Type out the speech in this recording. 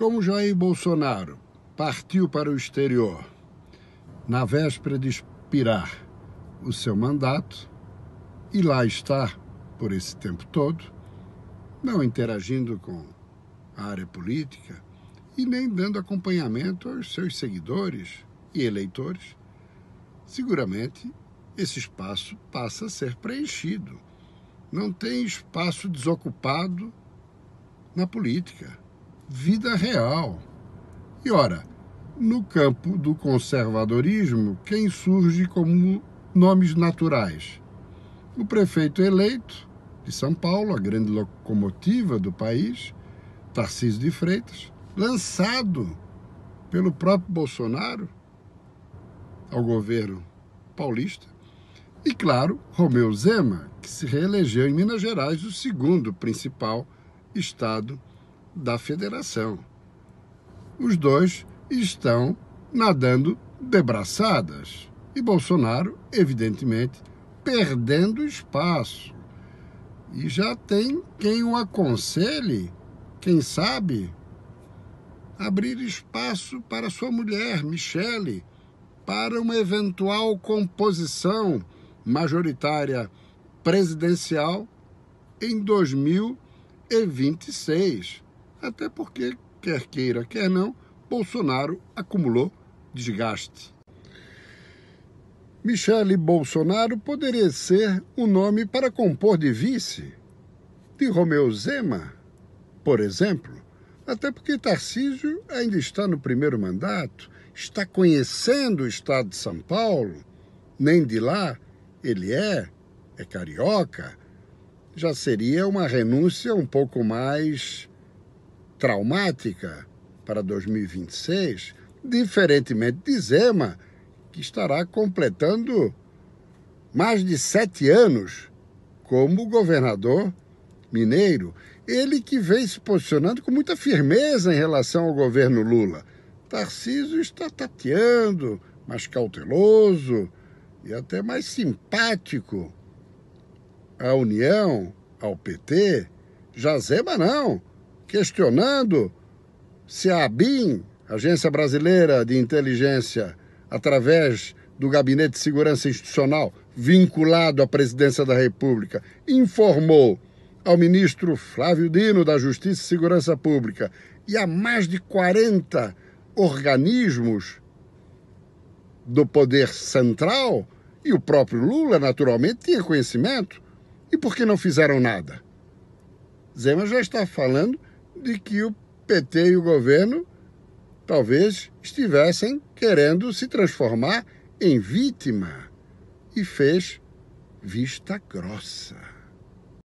Como Jair Bolsonaro partiu para o exterior na véspera de expirar o seu mandato e lá está por esse tempo todo, não interagindo com a área política e nem dando acompanhamento aos seus seguidores e eleitores, seguramente esse espaço passa a ser preenchido. Não tem espaço desocupado na política vida real. E ora, no campo do conservadorismo, quem surge como nomes naturais? O prefeito eleito de São Paulo, a grande locomotiva do país, Tarcísio de Freitas, lançado pelo próprio Bolsonaro ao governo paulista. E claro, Romeu Zema, que se reelegeu em Minas Gerais, o segundo principal estado da federação. Os dois estão nadando de braçadas e Bolsonaro, evidentemente, perdendo espaço. E já tem quem o aconselhe, quem sabe, abrir espaço para sua mulher, Michele, para uma eventual composição majoritária presidencial em 2026. Até porque, quer queira, quer não, Bolsonaro acumulou desgaste. Michele Bolsonaro poderia ser um nome para compor de vice de Romeu Zema, por exemplo, até porque Tarcísio ainda está no primeiro mandato, está conhecendo o estado de São Paulo, nem de lá ele é, é carioca, já seria uma renúncia um pouco mais traumática para 2026, diferentemente de Zema, que estará completando mais de sete anos como governador mineiro. Ele que vem se posicionando com muita firmeza em relação ao governo Lula. Tarcísio está tateando, mais cauteloso e até mais simpático à União, ao PT. já Zema não questionando se a ABIN, Agência Brasileira de Inteligência, através do Gabinete de Segurança Institucional, vinculado à Presidência da República, informou ao ministro Flávio Dino da Justiça e Segurança Pública e a mais de 40 organismos do poder central, e o próprio Lula, naturalmente, tinha conhecimento. E por que não fizeram nada? Zema já está falando de que o PT e o governo talvez estivessem querendo se transformar em vítima e fez vista grossa.